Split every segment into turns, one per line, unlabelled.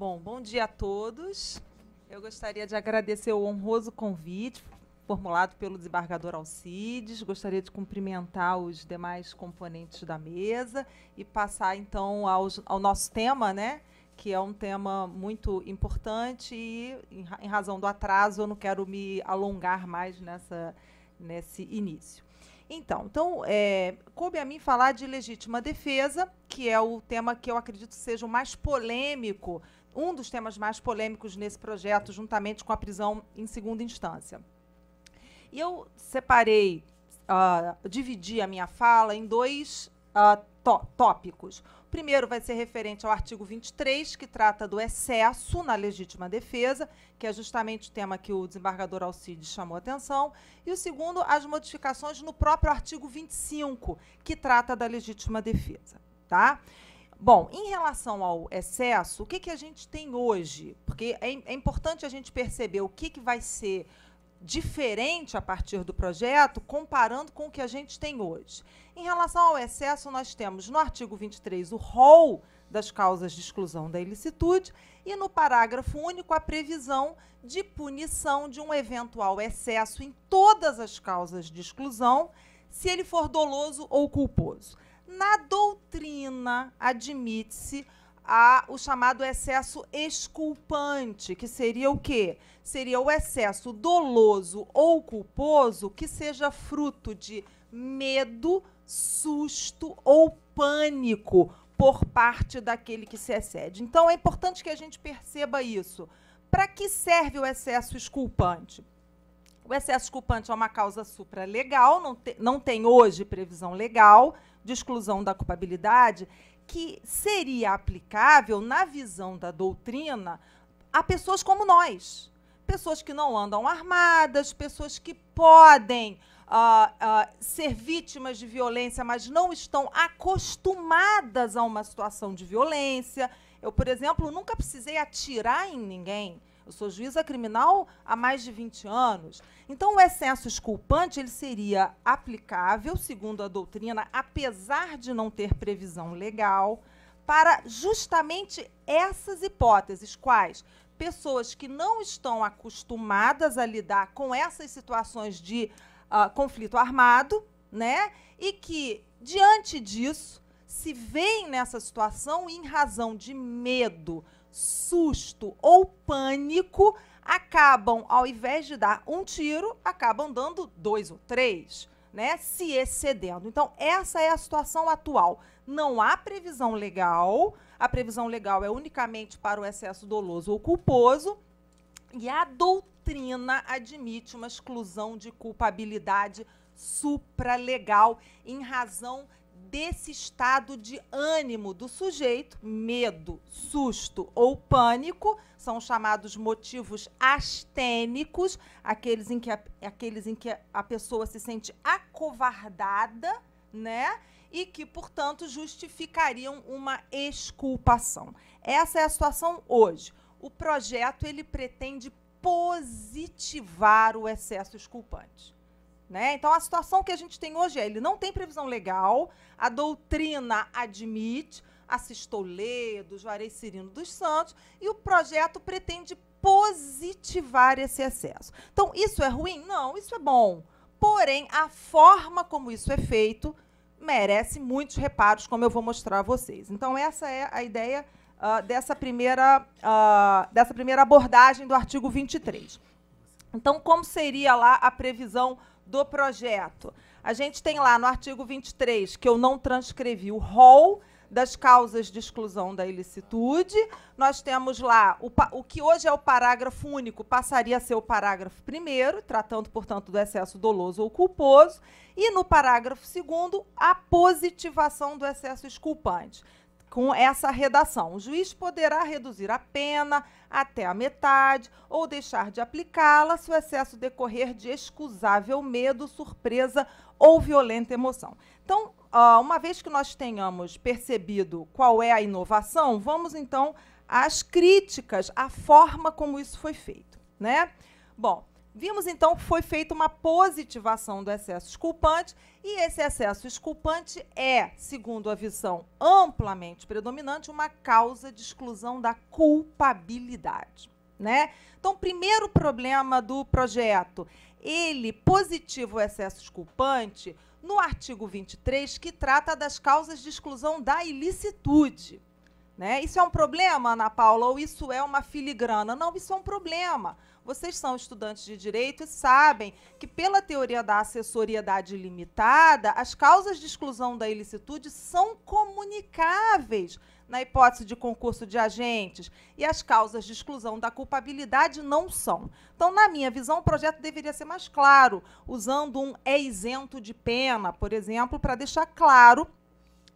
Bom, bom dia a todos. Eu gostaria de agradecer o honroso convite formulado pelo desembargador Alcides. Gostaria de cumprimentar os demais componentes da mesa e passar então ao nosso tema, né? Que é um tema muito importante e, em razão do atraso, eu não quero me alongar mais nessa, nesse início. Então, então é, coube a mim falar de legítima defesa, que é o tema que eu acredito seja o mais polêmico, um dos temas mais polêmicos nesse projeto, juntamente com a prisão em segunda instância. E eu separei, uh, dividi a minha fala em dois uh, tópicos. O primeiro vai ser referente ao artigo 23, que trata do excesso na legítima defesa, que é justamente o tema que o desembargador Alcides chamou a atenção. E o segundo, as modificações no próprio artigo 25, que trata da legítima defesa. Tá? Bom, em relação ao excesso, o que, que a gente tem hoje? Porque é, é importante a gente perceber o que, que vai ser diferente a partir do projeto, comparando com o que a gente tem hoje. Em relação ao excesso, nós temos no artigo 23 o rol das causas de exclusão da ilicitude e no parágrafo único a previsão de punição de um eventual excesso em todas as causas de exclusão, se ele for doloso ou culposo. Na doutrina, admite-se a o chamado excesso esculpante, que seria o quê? Seria o excesso doloso ou culposo que seja fruto de medo, susto ou pânico por parte daquele que se excede. Então é importante que a gente perceba isso. Para que serve o excesso esculpante? O excesso esculpante é uma causa supralegal, não, te, não tem hoje previsão legal de exclusão da culpabilidade que seria aplicável, na visão da doutrina, a pessoas como nós. Pessoas que não andam armadas, pessoas que podem uh, uh, ser vítimas de violência, mas não estão acostumadas a uma situação de violência. Eu, por exemplo, nunca precisei atirar em ninguém. Eu sou juíza criminal há mais de 20 anos. Então, o excesso esculpante ele seria aplicável, segundo a doutrina, apesar de não ter previsão legal, para justamente essas hipóteses, quais pessoas que não estão acostumadas a lidar com essas situações de uh, conflito armado, né? E que, diante disso, se veem nessa situação em razão de medo, susto ou pânico, acabam, ao invés de dar um tiro, acabam dando dois ou três, né? Se excedendo. Então, essa é a situação atual. Não há previsão legal. A previsão legal é unicamente para o excesso doloso ou culposo. E a doutrina admite uma exclusão de culpabilidade supralegal em razão desse estado de ânimo do sujeito, medo, susto ou pânico, são chamados motivos astênicos, aqueles em que a, aqueles em que a pessoa se sente acovardada, né? E que, portanto, justificariam uma exculpação. Essa é a situação hoje. O projeto ele pretende positivar o excesso esculpante. Né? Então a situação que a gente tem hoje é ele não tem previsão legal, a doutrina admite, Assis do Juarez Cirino dos Santos, e o projeto pretende positivar esse excesso. Então, isso é ruim? Não, isso é bom. Porém, a forma como isso é feito merece muitos reparos, como eu vou mostrar a vocês. Então, essa é a ideia uh, dessa, primeira, uh, dessa primeira abordagem do artigo 23. Então, como seria lá a previsão do projeto. A gente tem lá no artigo 23, que eu não transcrevi, o rol das causas de exclusão da ilicitude. Nós temos lá o, o, que hoje é o parágrafo único, passaria a ser o parágrafo primeiro, tratando, portanto, do excesso doloso ou culposo. E no parágrafo segundo, a positivação do excesso exculpante com essa redação. O juiz poderá reduzir a pena até a metade ou deixar de aplicá-la se o excesso decorrer de excusável medo, surpresa ou violenta emoção. Então, uma vez que nós tenhamos percebido qual é a inovação, vamos então às críticas à forma como isso foi feito, né? Bom, Vimos então que foi feita uma positivação do excesso esculpante e esse excesso esculpante é, segundo a visão amplamente predominante, uma causa de exclusão da culpabilidade. Né? Então, primeiro problema do projeto, ele positiva o excesso esculpante no artigo 23, que trata das causas de exclusão da ilicitude. Né? Isso é um problema, Ana Paula, ou isso é uma filigrana? Não, isso é um problema. Vocês são estudantes de direito e sabem que, pela teoria da assessoriedade limitada, as causas de exclusão da ilicitude são comunicáveis na hipótese de concurso de agentes e as causas de exclusão da culpabilidade não são. Então, na minha visão, o projeto deveria ser mais claro, usando um é isento de pena, por exemplo, para deixar claro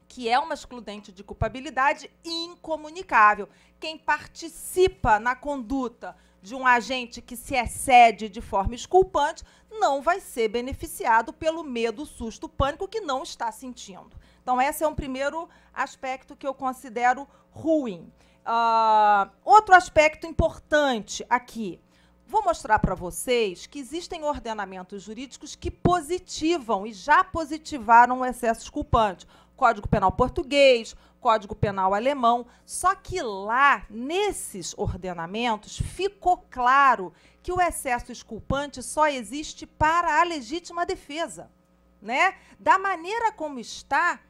que é uma excludente de culpabilidade incomunicável. Quem participa na conduta de um agente que se excede de forma esculpante não vai ser beneficiado pelo medo, susto, pânico que não está sentindo. Então, esse é um primeiro aspecto que eu considero ruim. Uh, outro aspecto importante aqui. Vou mostrar para vocês que existem ordenamentos jurídicos que positivam e já positivaram o excesso culpante. Código Penal português, Código Penal alemão. Só que lá, nesses ordenamentos, ficou claro que o excesso esculpante só existe para a legítima defesa. Né? Da maneira como está,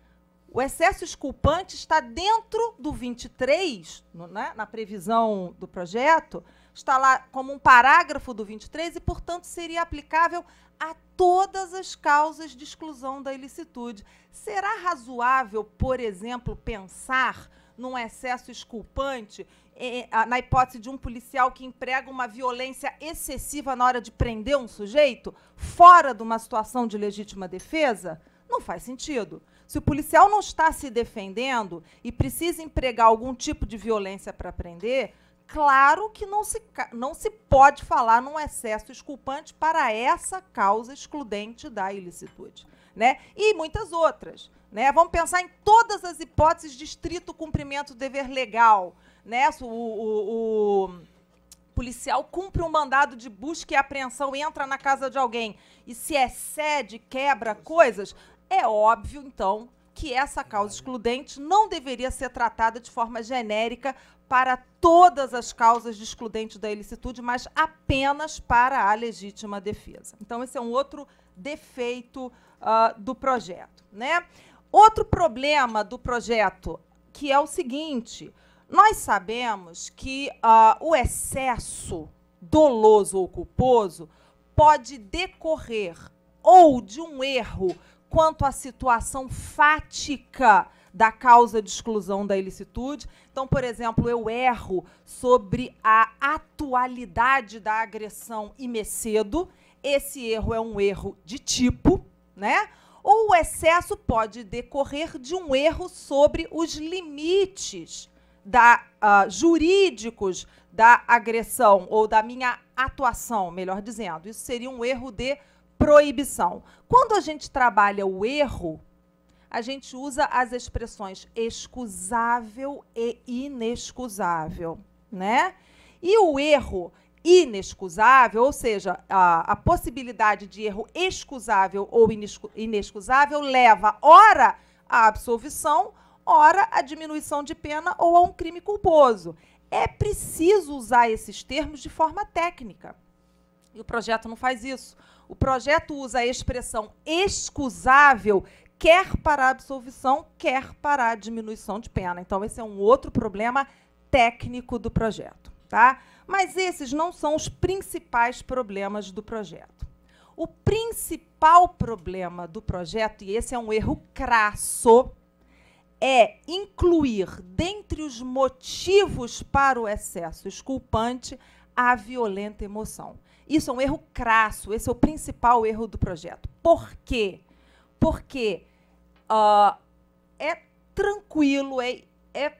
o excesso esculpante está dentro do 23, no, né? na previsão do projeto, está lá como um parágrafo do 23 e, portanto, seria aplicável a todas as causas de exclusão da ilicitude. Será razoável, por exemplo, pensar num excesso esculpante eh, eh, na hipótese de um policial que emprega uma violência excessiva na hora de prender um sujeito, fora de uma situação de legítima defesa? Não faz sentido. Se o policial não está se defendendo e precisa empregar algum tipo de violência para prender, claro que não se, não se pode falar num excesso esculpante para essa causa excludente da ilicitude. Né? E muitas outras. Né? Vamos pensar em todas as hipóteses de estrito cumprimento do dever legal. Né? O, o, o policial cumpre um mandado de busca e apreensão, entra na casa de alguém e se excede, quebra coisas. É óbvio, então, que essa causa excludente não deveria ser tratada de forma genérica para todas as causas de excludente da ilicitude, mas apenas para a legítima defesa. Então, esse é um outro defeito uh, do projeto. Né? Outro problema do projeto, que é o seguinte: nós sabemos que uh, o excesso doloso ou culposo pode decorrer ou de um erro quanto à situação fática da causa de exclusão da ilicitude. Então, por exemplo, eu erro sobre a atualidade da agressão e Mecedo. Esse erro é um erro de tipo, né? Ou o excesso pode decorrer de um erro sobre os limites da, uh, jurídicos da agressão ou da minha atuação, melhor dizendo. Isso seria um erro de proibição. Quando a gente trabalha o erro a gente usa as expressões excusável e inexcusável, né? E o erro inexcusável, ou seja, a, a possibilidade de erro excusável ou inexcusável, leva, ora, à absolvição, ora, à diminuição de pena ou a um crime culposo. É preciso usar esses termos de forma técnica. E o projeto não faz isso. O projeto usa a expressão excusável quer para a absolvição, quer para a diminuição de pena. Então, esse é um outro problema técnico do projeto. Tá? Mas esses não são os principais problemas do projeto. O principal problema do projeto, e esse é um erro crasso, é incluir dentre os motivos para o excesso esculpante a violenta emoção. Isso é um erro crasso, esse é o principal erro do projeto. Por quê? Porque é tranquilo, é, é,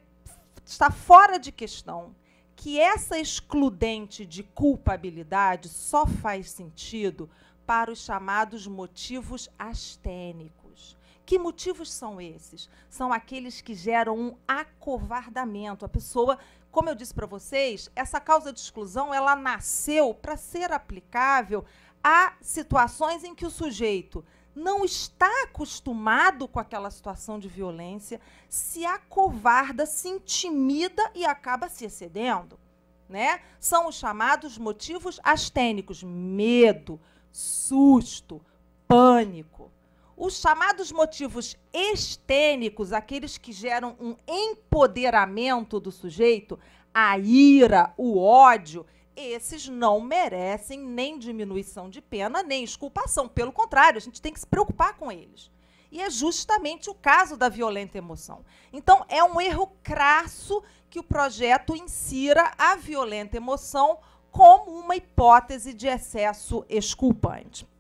está fora de questão que essa excludente de culpabilidade só faz sentido para os chamados motivos astênicos. Que motivos são esses? São aqueles que geram um acovardamento. A pessoa, como eu disse para vocês, essa causa de exclusão ela nasceu para ser aplicável a situações em que o sujeito não está acostumado com aquela situação de violência, se acovarda, se intimida e acaba se excedendo. Né? São os chamados motivos astênicos: medo, susto, pânico. Os chamados motivos estênicos, aqueles que geram um empoderamento do sujeito, a ira, o ódio, esses não merecem nem diminuição de pena, nem exculpação. Pelo contrário, a gente tem que se preocupar com eles. E é justamente o caso da violenta emoção. Então, é um erro crasso que o projeto insira a violenta emoção como uma hipótese de excesso exculpante.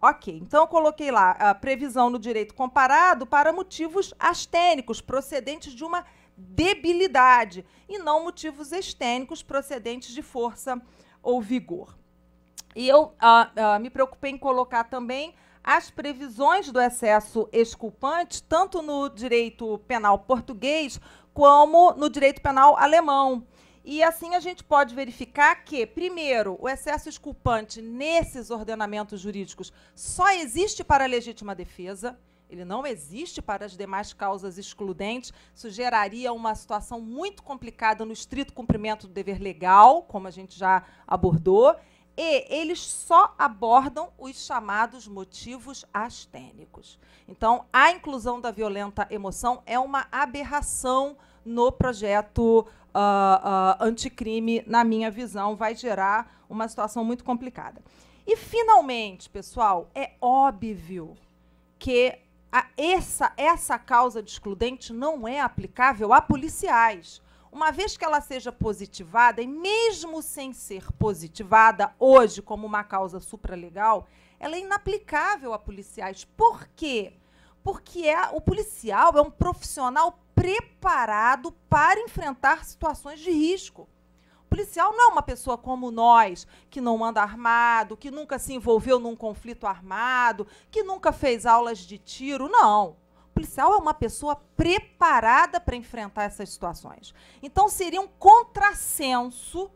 Ok, então eu coloquei lá a previsão no direito comparado para motivos astênicos, procedentes de uma debilidade e não motivos estênicos procedentes de força ou vigor. E eu uh, uh, me preocupei em colocar também as previsões do excesso exculpante, tanto no direito penal português como no direito penal alemão. E assim a gente pode verificar que, primeiro, o excesso exculpante nesses ordenamentos jurídicos só existe para a legítima defesa ele não existe para as demais causas excludentes, sugeraria uma situação muito complicada no estrito cumprimento do dever legal, como a gente já abordou, e eles só abordam os chamados motivos astênicos. Então, a inclusão da violenta emoção é uma aberração no projeto uh, uh, anticrime, na minha visão, vai gerar uma situação muito complicada. E, finalmente, pessoal, é óbvio que a, essa, essa causa de excludente não é aplicável a policiais. Uma vez que ela seja positivada, e mesmo sem ser positivada hoje como uma causa supralegal, ela é inaplicável a policiais. Por quê? Porque é, o policial é um profissional preparado para enfrentar situações de risco policial não é uma pessoa como nós, que não anda armado, que nunca se envolveu num conflito armado, que nunca fez aulas de tiro, não. O policial é uma pessoa preparada para enfrentar essas situações. Então seria um contrassenso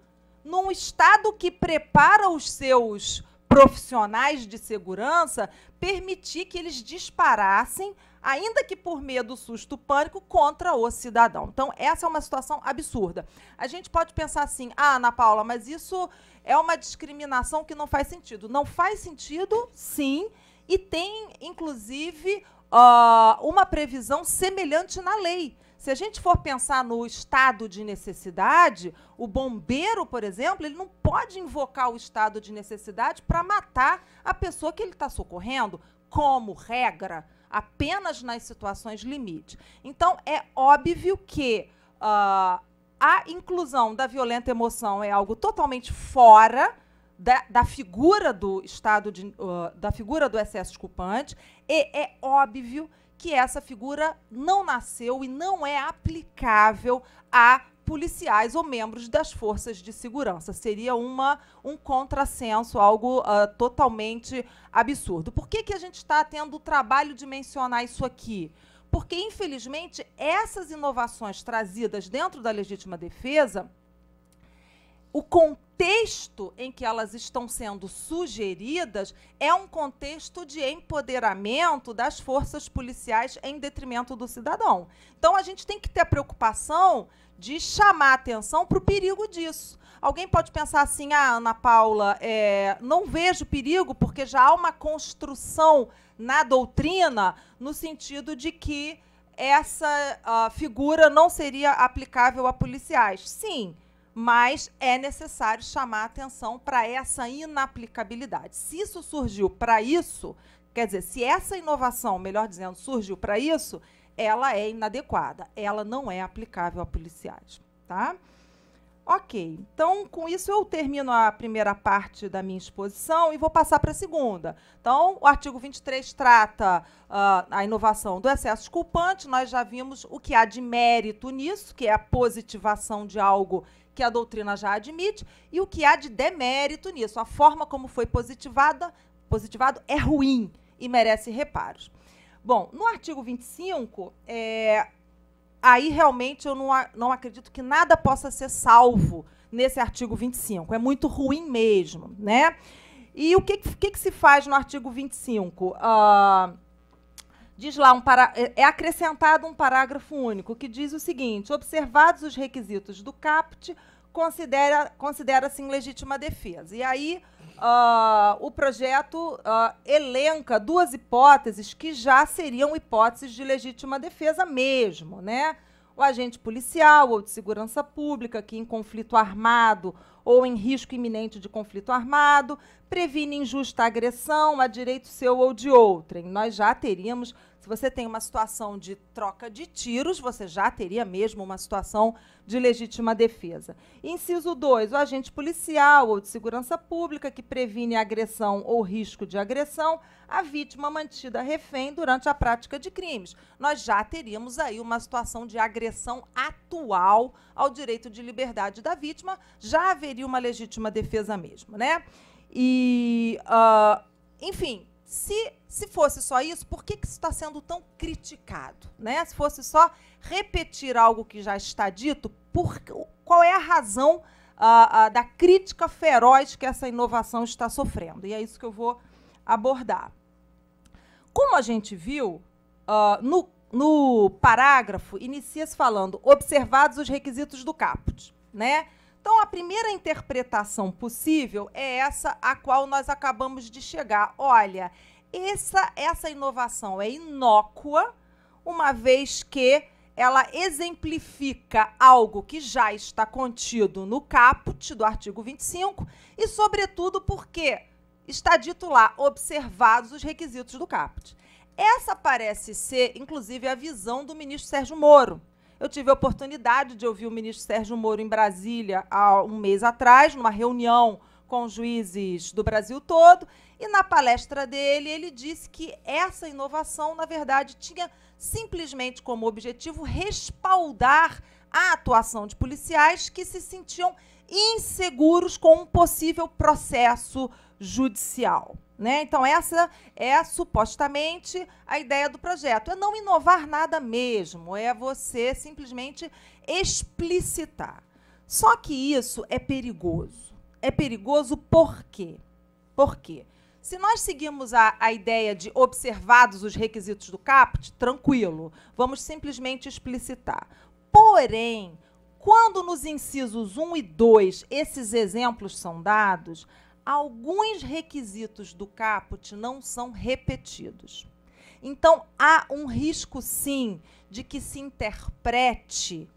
num estado que prepara os seus profissionais de segurança permitir que eles disparassem ainda que por medo, susto, pânico, contra o cidadão. Então, essa é uma situação absurda. A gente pode pensar assim, ah, Ana Paula, mas isso é uma discriminação que não faz sentido. Não faz sentido, sim, e tem, inclusive, uh, uma previsão semelhante na lei. Se a gente for pensar no estado de necessidade, o bombeiro, por exemplo, ele não pode invocar o estado de necessidade para matar a pessoa que ele está socorrendo, como regra apenas nas situações limite. Então, é óbvio que uh, a inclusão da violenta emoção é algo totalmente fora da, da figura do estado de, uh, da figura do excesso desculpante, e é óbvio que essa figura não nasceu e não é aplicável a policiais ou membros das forças de segurança. Seria uma, um contrassenso, algo uh, totalmente absurdo. Por que, que a gente está tendo o trabalho de mencionar isso aqui? Porque, infelizmente, essas inovações trazidas dentro da legítima defesa, o contexto em que elas estão sendo sugeridas é um contexto de empoderamento das forças policiais em detrimento do cidadão. Então a gente tem que ter a preocupação de chamar atenção para o perigo disso. Alguém pode pensar assim, ah, Ana Paula, é, não vejo perigo porque já há uma construção na doutrina no sentido de que essa uh, figura não seria aplicável a policiais. Sim, mas é necessário chamar atenção para essa inaplicabilidade. Se isso surgiu para isso, quer dizer, se essa inovação, melhor dizendo, surgiu para isso, ela é inadequada, ela não é aplicável a policiais, tá? Ok, então com isso eu termino a primeira parte da minha exposição e vou passar para a segunda. Então, o artigo 23 trata uh, a inovação do excesso culpante, nós já vimos o que há de mérito nisso, que é a positivação de algo que a doutrina já admite, e o que há de demérito nisso. A forma como foi positivada, positivado é ruim e merece reparos. Bom, no artigo 25, é, aí realmente eu não, não acredito que nada possa ser salvo nesse artigo 25. É muito ruim mesmo, né? E o que, que, que se faz no artigo 25? Uh, ah, diz lá um para, é, é acrescentado um parágrafo único que diz o seguinte: observados os requisitos do CAPT, considera considera-se em legítima defesa. E aí Uh, o projeto uh, elenca duas hipóteses que já seriam hipóteses de legítima defesa mesmo, né? O agente policial ou de segurança pública que, em conflito armado ou em risco iminente de conflito armado, previne injusta agressão a direito seu ou de outrem. Nós já teríamos, se você tem uma situação de troca de tiros, você já teria mesmo uma situação de legítima defesa. Inciso 2, o agente policial ou de segurança pública que previne agressão ou risco de agressão a vítima mantida refém durante a prática de crimes. Nós já teríamos aí uma situação de agressão atual ao direito de liberdade da vítima, já haveria seria uma legítima defesa mesmo, né? E, uh, enfim, se, se fosse só isso, por que, que isso está sendo tão criticado? Né? Se fosse só repetir algo que já está dito, por, qual é a razão uh, uh, da crítica feroz que essa inovação está sofrendo? E é isso que eu vou abordar. Como a gente viu, uh, no, no parágrafo inicia-se falando observados os requisitos do caput. Né? Então, a primeira interpretação possível é essa a qual nós acabamos de chegar. Olha, essa, essa inovação é inócua, uma vez que ela exemplifica algo que já está contido no caput do artigo 25 e, sobretudo, porque está dito lá, observados os requisitos do caput. Essa parece ser, inclusive, a visão do ministro Sérgio Moro, eu tive a oportunidade de ouvir o ministro Sérgio Moro em Brasília há um mês atrás, numa reunião com juízes do Brasil todo, e na palestra dele ele disse que essa inovação, na verdade, tinha simplesmente como objetivo respaldar a atuação de policiais que se sentiam inseguros com um possível processo judicial. Né? Então, essa é supostamente a ideia do projeto. É não inovar nada mesmo, é você simplesmente explicitar. Só que isso é perigoso. É perigoso por quê? Por quê? Se nós seguirmos a, a ideia de observados os requisitos do CAPT, tranquilo, vamos simplesmente explicitar. Porém, quando nos incisos 1 e 2 esses exemplos são dados, alguns requisitos do caput não são repetidos. Então, há um risco, sim, de que se interprete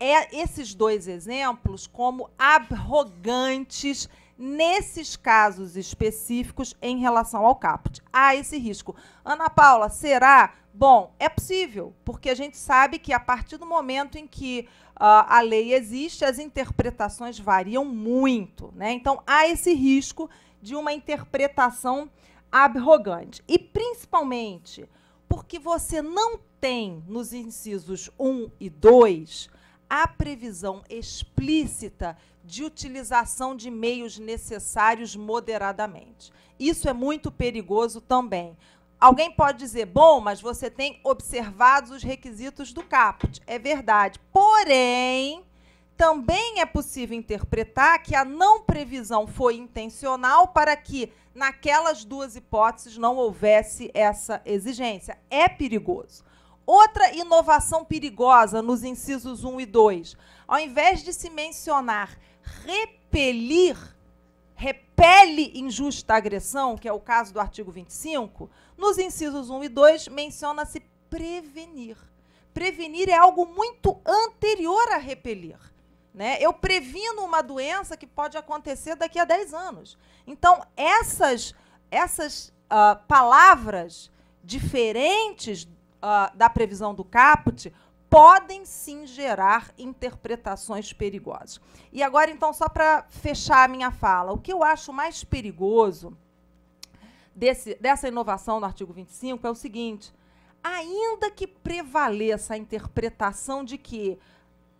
é, esses dois exemplos como arrogantes nesses casos específicos em relação ao caput. Há esse risco. Ana Paula, será? Bom, é possível, porque a gente sabe que a partir do momento em que ah, a lei existe, as interpretações variam muito. Né? Então, há esse risco de uma interpretação abrogante E, principalmente, porque você não tem nos incisos 1 e 2 a previsão explícita de utilização de meios necessários moderadamente. Isso é muito perigoso também, Alguém pode dizer, bom, mas você tem observado os requisitos do caput. É verdade. Porém, também é possível interpretar que a não previsão foi intencional para que, naquelas duas hipóteses, não houvesse essa exigência. É perigoso. Outra inovação perigosa nos incisos 1 e 2. Ao invés de se mencionar repelir repele injusta agressão, que é o caso do artigo 25, nos incisos 1 e 2 menciona-se prevenir. Prevenir é algo muito anterior a repelir. Né? Eu previno uma doença que pode acontecer daqui a 10 anos. Então, essas, essas uh, palavras diferentes uh, da previsão do caput podem sim gerar interpretações perigosas. E agora, então, só para fechar a minha fala, o que eu acho mais perigoso desse, dessa inovação no artigo 25 é o seguinte: ainda que prevaleça a interpretação de que,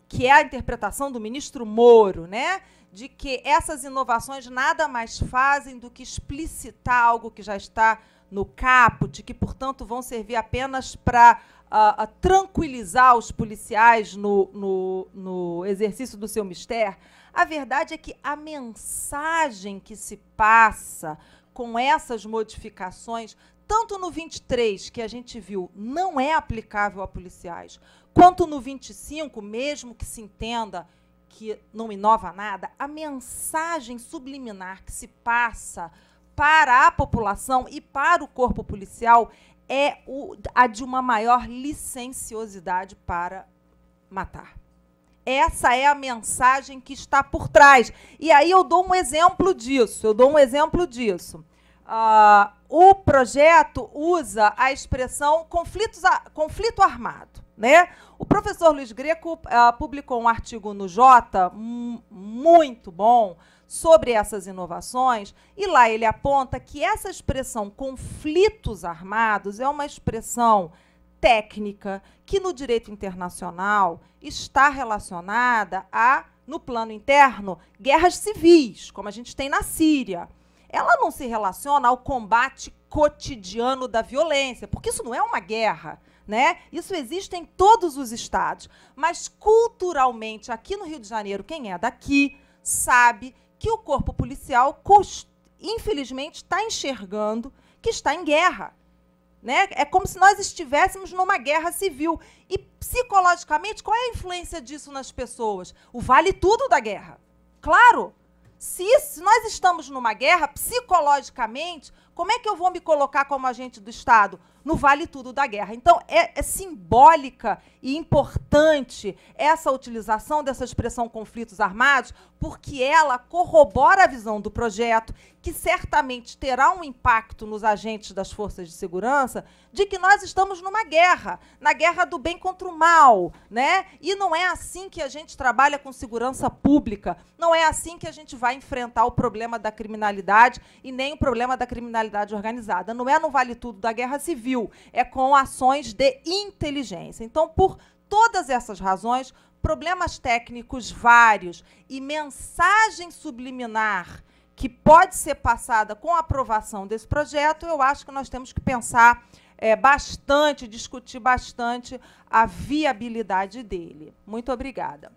que é a interpretação do ministro Moro, né? De que essas inovações nada mais fazem do que explicitar algo que já está no caput, que, portanto, vão servir apenas para a, a tranquilizar os policiais no, no, no exercício do seu mistério, a verdade é que a mensagem que se passa com essas modificações, tanto no 23, que a gente viu, não é aplicável a policiais, quanto no 25, mesmo que se entenda que não inova nada, a mensagem subliminar que se passa para a população e para o corpo policial é o, a de uma maior licenciosidade para matar. Essa é a mensagem que está por trás. E aí eu dou um exemplo disso. Eu dou um exemplo disso. Uh, o projeto usa a expressão conflitos a, conflito armado. Né? O professor Luiz Greco uh, publicou um artigo no Jota muito bom sobre essas inovações, e lá ele aponta que essa expressão conflitos armados é uma expressão técnica que no direito internacional está relacionada a, no plano interno, guerras civis, como a gente tem na Síria. Ela não se relaciona ao combate cotidiano da violência, porque isso não é uma guerra. Né? Isso existe em todos os estados. Mas culturalmente, aqui no Rio de Janeiro, quem é daqui sabe que o corpo policial, infelizmente, está enxergando que está em guerra. Né? É como se nós estivéssemos numa guerra civil. E psicologicamente, qual é a influência disso nas pessoas? O vale tudo da guerra. Claro! Se, se nós estamos numa guerra, psicologicamente, como é que eu vou me colocar como agente do Estado? No vale tudo da guerra. Então, é, é simbólica e importante essa utilização dessa expressão conflitos armados porque ela corrobora a visão do projeto, que certamente terá um impacto nos agentes das forças de segurança, de que nós estamos numa guerra, na guerra do bem contra o mal, né? E não é assim que a gente trabalha com segurança pública, não é assim que a gente vai enfrentar o problema da criminalidade e nem o problema da criminalidade organizada. Não é no vale tudo da guerra civil, é com ações de inteligência. Então, por todas essas razões, problemas técnicos vários e mensagem subliminar que pode ser passada com a aprovação desse projeto, eu acho que nós temos que pensar é, bastante, discutir bastante a viabilidade dele. Muito obrigada.